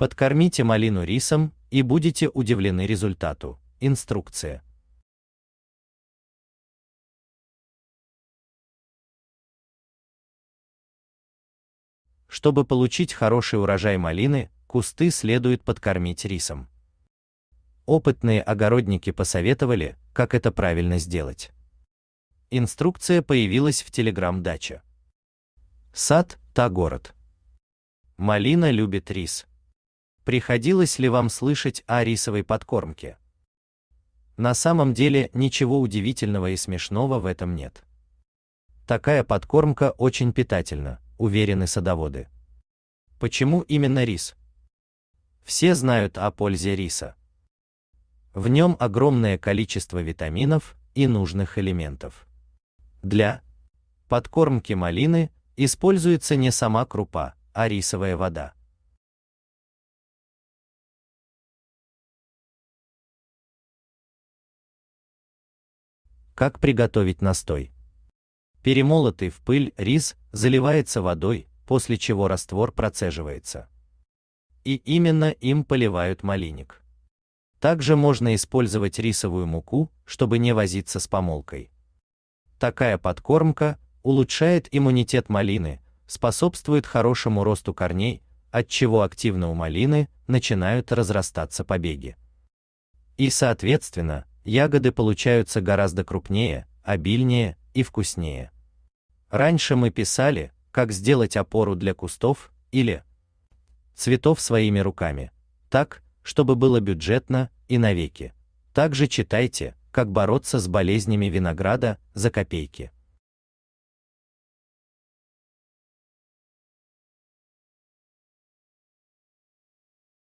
Подкормите малину рисом и будете удивлены результату. Инструкция. Чтобы получить хороший урожай малины, кусты следует подкормить рисом. Опытные огородники посоветовали, как это правильно сделать. Инструкция появилась в telegram даче Сад – та город. Малина любит рис. Приходилось ли вам слышать о рисовой подкормке? На самом деле ничего удивительного и смешного в этом нет. Такая подкормка очень питательна, уверены садоводы. Почему именно рис? Все знают о пользе риса. В нем огромное количество витаминов и нужных элементов. Для подкормки малины используется не сама крупа, а рисовая вода. Как приготовить настой? Перемолотый в пыль рис заливается водой, после чего раствор процеживается. И именно им поливают малиник. Также можно использовать рисовую муку, чтобы не возиться с помолкой. Такая подкормка улучшает иммунитет малины, способствует хорошему росту корней, от чего активно у малины начинают разрастаться побеги. И соответственно, ягоды получаются гораздо крупнее, обильнее и вкуснее. Раньше мы писали, как сделать опору для кустов или цветов своими руками, так, чтобы было бюджетно и навеки. Также читайте, как бороться с болезнями винограда за копейки.